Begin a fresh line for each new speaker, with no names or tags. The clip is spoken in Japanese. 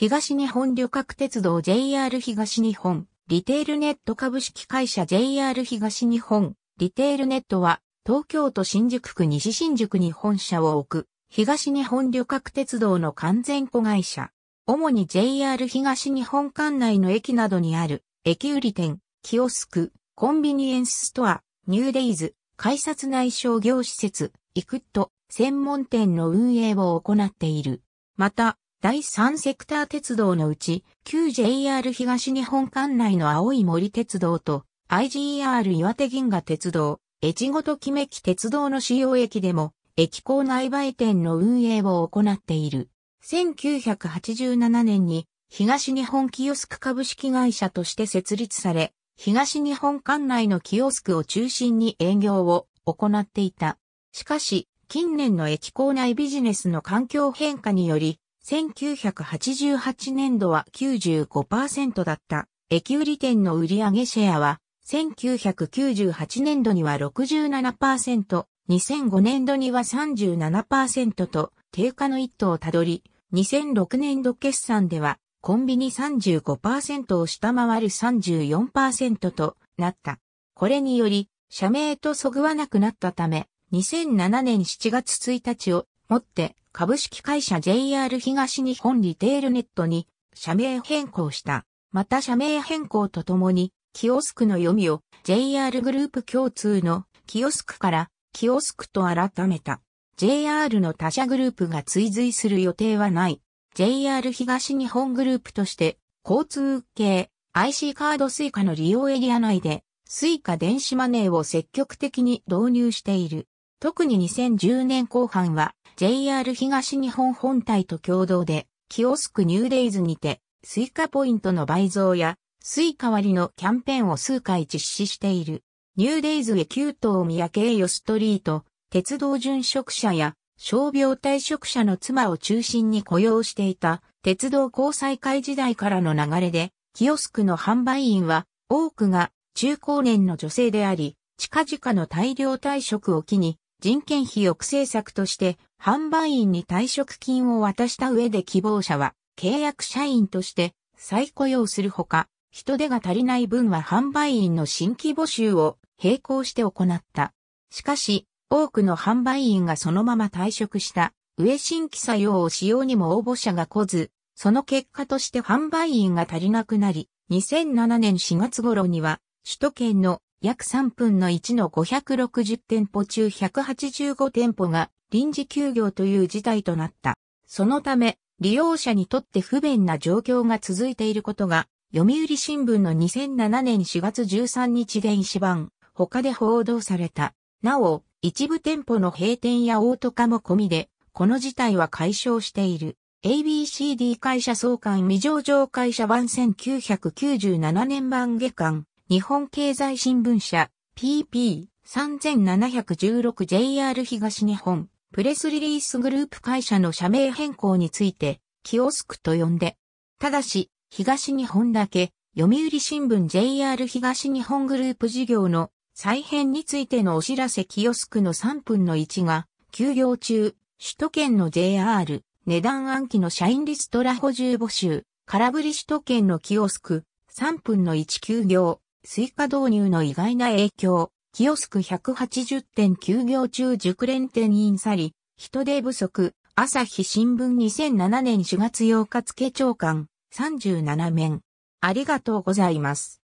東日本旅客鉄道 JR 東日本、リテールネット株式会社 JR 東日本、リテールネットは、東京都新宿区西新宿に本社を置く、東日本旅客鉄道の完全子会社。主に JR 東日本管内の駅などにある、駅売り店、キオスク、コンビニエンスストア、ニューデイズ、改札内商業施設、イクット、専門店の運営を行っている。また、第3セクター鉄道のうち、旧 JR 東日本管内の青い森鉄道と IGR 岩手銀河鉄道、越後と木めき鉄道の主要駅でも、駅構内売店の運営を行っている。1987年に東日本キオスク株式会社として設立され、東日本管内のキオスクを中心に営業を行っていた。しかし、近年の駅構内ビジネスの環境変化により、1988年度は95%だった駅売り店の売上シェアは1998年度には67%、2005年度には37%と低下の一途をたどり、2006年度決算ではコンビニ35%を下回る34%となった。これにより、社名とそぐわなくなったため、2007年7月1日をもって株式会社 JR 東日本リテールネットに社名変更した。また社名変更とともに、キオスクの読みを JR グループ共通のキオスクからキオスクと改めた。JR の他社グループが追随する予定はない。JR 東日本グループとして、交通系 IC カード suica の利用エリア内で、suica 電子マネーを積極的に導入している。特に2010年後半は JR 東日本本体と共同で、キオスクニューデイズにて、スイカポイントの倍増や、スイカ割りのキャンペーンを数回実施している。ニューデイズへ旧東宮栄由ストリート、鉄道殉職者や、傷病退職者の妻を中心に雇用していた、鉄道交際会時代からの流れで、キオスクの販売員は、多くが中高年の女性であり、近々の大量退職を機に、人件費抑制策として販売員に退職金を渡した上で希望者は契約社員として再雇用するほか、人手が足りない分は販売員の新規募集を並行して行った。しかし、多くの販売員がそのまま退職した上新規採用を使用にも応募者が来ず、その結果として販売員が足りなくなり、2007年4月頃には首都圏の約3分の1の560店舗中185店舗が臨時休業という事態となった。そのため、利用者にとって不便な状況が続いていることが、読売新聞の2007年4月13日電子版、他で報道された。なお、一部店舗の閉店やオート化も込みで、この事態は解消している。ABCD 会社総監未上場会社版1997年版下巻日本経済新聞社 PP3716JR 東日本プレスリリースグループ会社の社名変更についてキオスクと呼んで、ただし東日本だけ読売新聞 JR 東日本グループ事業の再編についてのお知らせキオスクの3分の1が休業中、首都圏の JR 値段暗記の社員リストラ補充募集、空振り首都圏のキオスク3分の1休業、追加導入の意外な影響、キオスク180.9行中熟練店員去り、人手不足、朝日新聞2007年4月8日付長官37面。ありがとうございます。